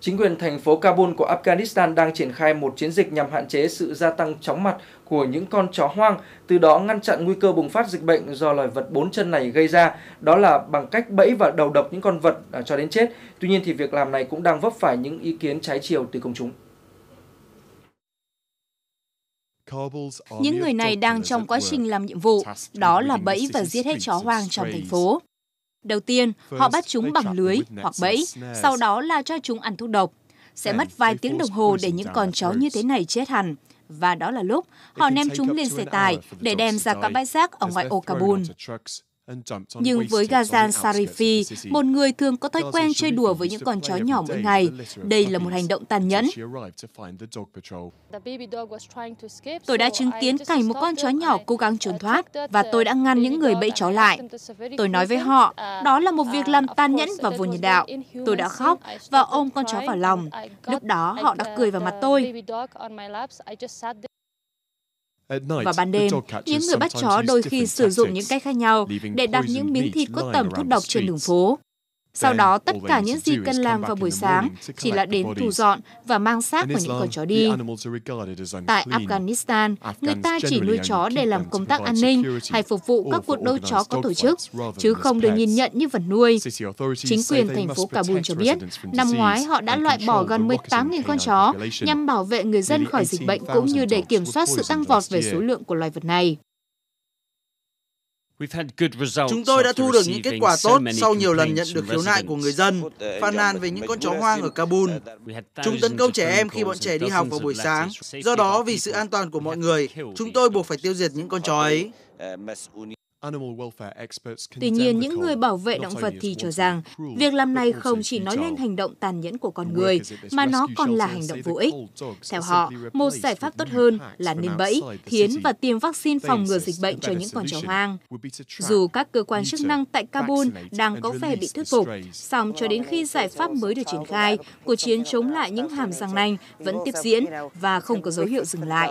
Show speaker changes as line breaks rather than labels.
Chính quyền thành phố Kabul của Afghanistan đang triển khai một chiến dịch nhằm hạn chế sự gia tăng chóng mặt của những con chó hoang, từ đó ngăn chặn nguy cơ bùng phát dịch bệnh do loài vật bốn chân này gây ra, đó là bằng cách bẫy và đầu độc những con vật à, cho đến chết. Tuy nhiên thì việc làm này cũng đang vấp phải những ý kiến trái chiều từ công chúng. Những người này đang trong quá trình làm nhiệm vụ, đó là bẫy và giết hết chó hoang trong thành phố. Đầu tiên, họ bắt chúng bằng lưới hoặc bẫy, sau đó là cho chúng ăn thuốc độc. Sẽ mất vài tiếng đồng hồ để những con chó như thế này chết hẳn. Và đó là lúc họ ném chúng lên xe tải để đem ra các bãi rác ở ngoại ô Kabul. Nhưng với Gazan Sarifi, một người thường có thói quen chơi đùa với những con chó nhỏ mỗi ngày, đây là một hành động tàn nhẫn. Tôi đã chứng kiến cảnh một con chó nhỏ cố gắng trốn thoát và tôi đã ngăn những người bẫy chó lại. Tôi nói với họ, đó là một việc làm tàn nhẫn và vô nhân đạo. Tôi đã khóc và ôm con chó vào lòng. Lúc đó họ đã cười vào mặt tôi. Vào ban đêm, những người bắt chó đôi khi sử dụng những cách khác nhau để đặt những miếng thịt có tẩm thuốc độc trên đường phố. Sau đó tất cả những gì cần làm vào buổi sáng chỉ là đến thu dọn và mang xác của những con chó đi. Tại Afghanistan, người ta chỉ nuôi chó để làm công tác an ninh hay phục vụ các cuộc đấu chó có tổ chức, chứ không được nhìn nhận như vật nuôi. Chính quyền thành phố Kabul cho biết, năm ngoái họ đã loại bỏ gần 18.000 con chó nhằm bảo vệ người dân khỏi dịch bệnh cũng như để kiểm soát sự tăng vọt về số lượng của loài vật này. Chúng tôi đã thu được những kết quả tốt sau nhiều lần nhận được khiếu nại của người dân, phàn nàn về những con chó hoang ở Kabul. Chúng tấn công trẻ em khi bọn trẻ đi học vào buổi sáng. Do đó, vì sự an toàn của mọi người, chúng tôi buộc phải tiêu diệt những con chó ấy. Uh, Tuy nhiên, những người bảo vệ động vật thì cho rằng việc làm này không chỉ nói lên hành động tàn nhẫn của con người, mà nó còn là hành động vô ích. Theo họ, một giải pháp tốt hơn là nên bẫy, thiến và tiêm vaccine phòng ngừa dịch bệnh cho những con chó hoang. Dù các cơ quan chức năng tại Kabul đang có vẻ bị thuyết phục, song cho đến khi giải pháp mới được triển khai, cuộc chiến chống lại những hàm răng nanh vẫn tiếp diễn và không có dấu hiệu dừng lại.